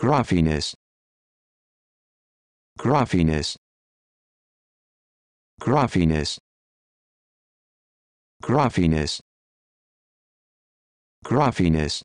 Graphiness. Graphiness. Graphiness. Graphiness. Graphiness.